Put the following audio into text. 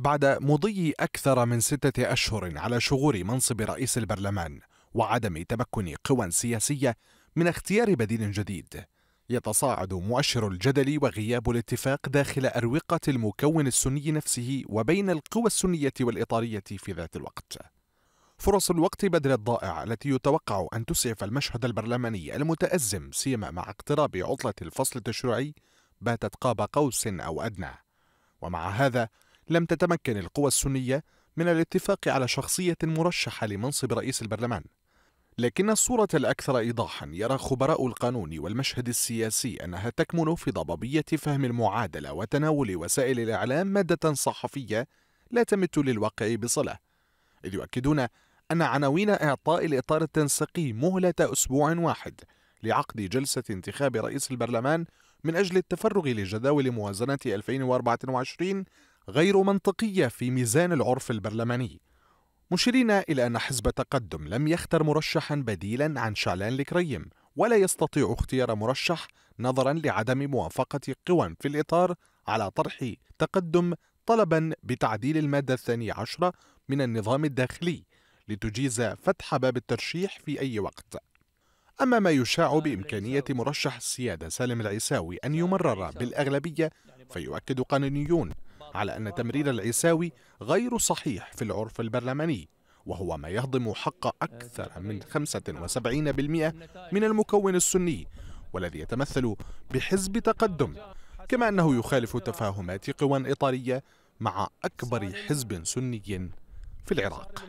بعد مضي أكثر من ستة أشهر على شغور منصب رئيس البرلمان وعدم تمكن قوى سياسية من اختيار بديل جديد يتصاعد مؤشر الجدل وغياب الاتفاق داخل أروقة المكون السني نفسه وبين القوى السنية والإطارية في ذات الوقت فرص الوقت بدل الضائع التي يتوقع أن تسعف المشهد البرلماني المتأزم سيما مع اقتراب عطلة الفصل التشريعي باتت قاب قوس أو أدنى ومع هذا لم تتمكن القوى السنية من الاتفاق على شخصية مرشحة لمنصب رئيس البرلمان لكن الصورة الأكثر إيضاحا يرى خبراء القانون والمشهد السياسي أنها تكمن في ضبابية فهم المعادلة وتناول وسائل الإعلام مادة صحفية لا تمت للواقع بصلة إذ يؤكدون أن عناوين إعطاء الإطار التنسيقي مهلة أسبوع واحد لعقد جلسة انتخاب رئيس البرلمان من أجل التفرغ لجداول موازنة 2024 غير منطقية في ميزان العرف البرلماني مشيرين إلى أن حزب تقدم لم يختر مرشحا بديلا عن شعلان الكريم ولا يستطيع اختيار مرشح نظرا لعدم موافقة قوى في الإطار على طرح تقدم طلبا بتعديل المادة الثانية عشرة من النظام الداخلي لتجيز فتح باب الترشيح في أي وقت أما ما يشاع بإمكانية مرشح السيادة سالم العيساوي أن يمرر بالأغلبية فيؤكد قانونيون على أن تمرير العساوي غير صحيح في العرف البرلماني وهو ما يهضم حق أكثر من 75% من المكون السني والذي يتمثل بحزب تقدم كما أنه يخالف تفاهمات قوى إطارية مع أكبر حزب سني في العراق